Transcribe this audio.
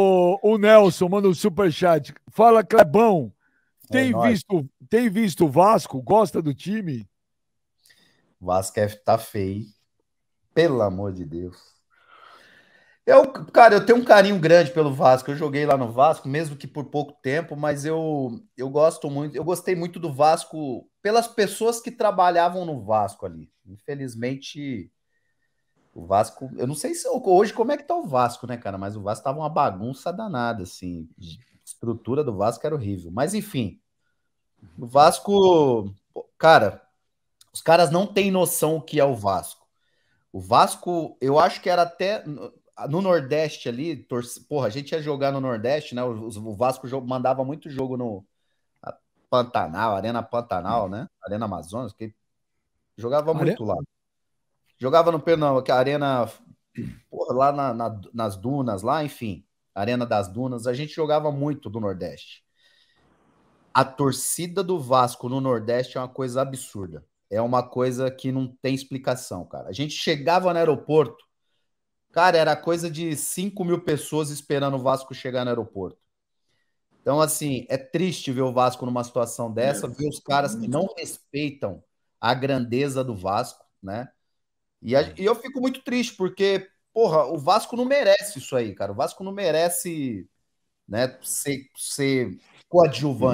O, o Nelson manda um superchat. Fala, Clebão. É tem, é visto, tem visto o Vasco? Gosta do time? O Vasco é, tá feio. Pelo amor de Deus. Eu, cara, eu tenho um carinho grande pelo Vasco. Eu joguei lá no Vasco, mesmo que por pouco tempo, mas eu, eu gosto muito. Eu gostei muito do Vasco pelas pessoas que trabalhavam no Vasco ali. Infelizmente, o Vasco, eu não sei se hoje como é que tá o Vasco, né, cara? Mas o Vasco tava uma bagunça danada, assim. A estrutura do Vasco era horrível. Mas enfim, o Vasco, cara, os caras não têm noção o que é o Vasco. O Vasco, eu acho que era até no Nordeste ali, torce, porra, a gente ia jogar no Nordeste, né? O, o Vasco mandava muito jogo no Pantanal, Arena Pantanal, hum. né? Arena Amazonas, que jogava muito lá. Jogava no Pernambuco, a arena porra, lá na, na, nas dunas, lá, enfim, Arena das Dunas, a gente jogava muito do Nordeste. A torcida do Vasco no Nordeste é uma coisa absurda. É uma coisa que não tem explicação, cara. A gente chegava no aeroporto, cara, era coisa de 5 mil pessoas esperando o Vasco chegar no aeroporto. Então, assim, é triste ver o Vasco numa situação dessa, é. ver os caras que não respeitam a grandeza do Vasco, né? E, a, é. e eu fico muito triste, porque, porra, o Vasco não merece isso aí, cara. O Vasco não merece né, ser, ser coadjuvante.